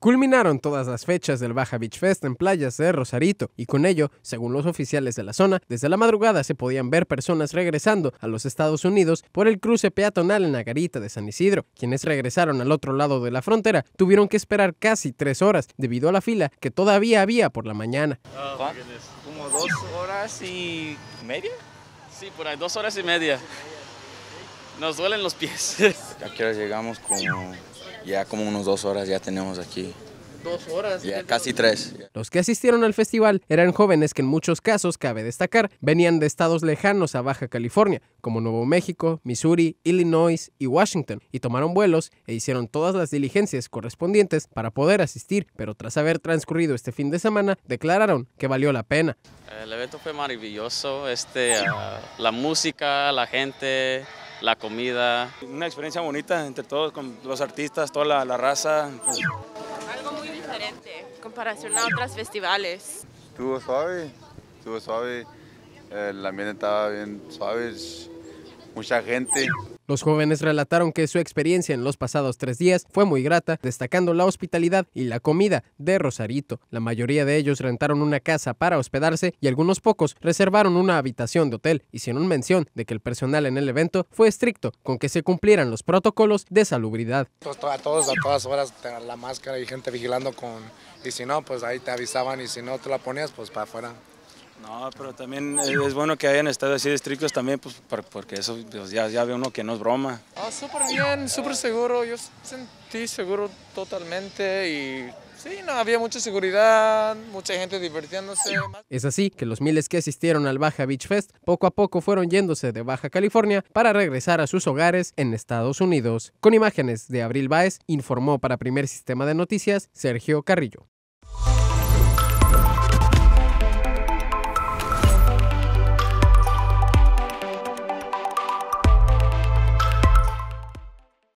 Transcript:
Culminaron todas las fechas del Baja Beach Fest en playas de Rosarito y con ello, según los oficiales de la zona, desde la madrugada se podían ver personas regresando a los Estados Unidos por el cruce peatonal en la garita de San Isidro. Quienes regresaron al otro lado de la frontera tuvieron que esperar casi tres horas debido a la fila que todavía había por la mañana. Ah, dos horas y media. Sí, por ahí dos horas y media. Nos duelen los pies. Aquí llegamos? Como ya como unos dos horas ya tenemos aquí dos horas. Ya, casi tres. Los que asistieron al festival eran jóvenes que en muchos casos, cabe destacar, venían de estados lejanos a Baja California, como Nuevo México, Missouri, Illinois y Washington, y tomaron vuelos e hicieron todas las diligencias correspondientes para poder asistir, pero tras haber transcurrido este fin de semana, declararon que valió la pena. El evento fue maravilloso, este, ah, la música, la gente, la comida. Una experiencia bonita entre todos, con los artistas, toda la, la raza. Algo muy diferente en comparación a otros festivales. Estuvo suave, estuvo suave, el ambiente estaba bien suave, mucha gente. Los jóvenes relataron que su experiencia en los pasados tres días fue muy grata, destacando la hospitalidad y la comida de Rosarito. La mayoría de ellos rentaron una casa para hospedarse y algunos pocos reservaron una habitación de hotel, hicieron mención de que el personal en el evento fue estricto con que se cumplieran los protocolos de salubridad. Pues, a todos, a todas horas, la máscara y gente vigilando con... Y si no, pues ahí te avisaban y si no te la ponías, pues para afuera. No, pero también eh, es bueno que hayan estado así de estrictos también, pues, porque eso pues, ya, ve uno que no es broma. Ah, súper bien, súper seguro. Yo sentí seguro totalmente y sí, no, había mucha seguridad, mucha gente divirtiéndose. Es así que los miles que asistieron al Baja Beach Fest poco a poco fueron yéndose de Baja California para regresar a sus hogares en Estados Unidos. Con imágenes de Abril Baez, informó para Primer Sistema de Noticias Sergio Carrillo.